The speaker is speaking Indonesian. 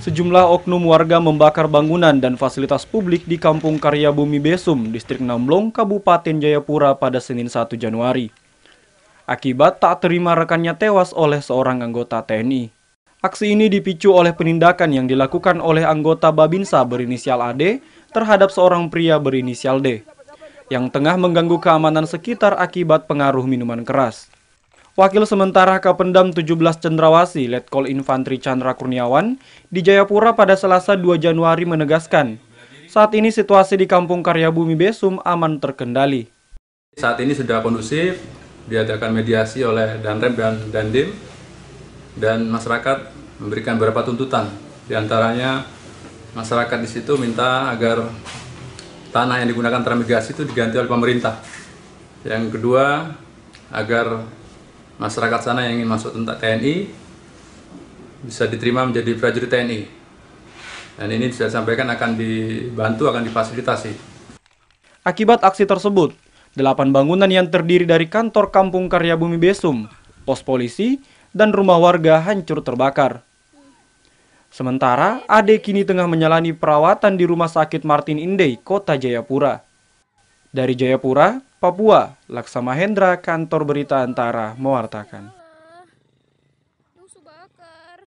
Sejumlah oknum warga membakar bangunan dan fasilitas publik di Kampung Karya Bumi Besum, Distrik Namlong, Kabupaten Jayapura pada Senin 1 Januari. Akibat tak terima rekannya tewas oleh seorang anggota TNI. Aksi ini dipicu oleh penindakan yang dilakukan oleh anggota Babinsa berinisial AD terhadap seorang pria berinisial D yang tengah mengganggu keamanan sekitar akibat pengaruh minuman keras. Wakil Sementara Kapendam 17 Cendrawasi, Letkol Infantri Chandra Kurniawan, di Jayapura pada Selasa 2 Januari menegaskan, saat ini situasi di Kampung Karya Bumi Besum aman terkendali. Saat ini sudah kondusif, diadakan mediasi oleh Danrem dan Dandim, dan masyarakat memberikan beberapa tuntutan. Di antaranya, masyarakat di situ minta agar tanah yang digunakan transmigrasi itu diganti oleh pemerintah. Yang kedua, agar masyarakat sana yang ingin masuk tentang TNI bisa diterima menjadi prajurit TNI. Dan ini sudah sampaikan akan dibantu, akan difasilitasi. Akibat aksi tersebut, delapan bangunan yang terdiri dari kantor kampung karya bumi Besum, pos polisi, dan rumah warga hancur terbakar. Sementara, Ade kini tengah menjalani perawatan di Rumah Sakit Martin Indey, Kota Jayapura. Dari Jayapura, Papua, Laksamahendra, Mahendra, Kantor Berita Antara, mewartakan.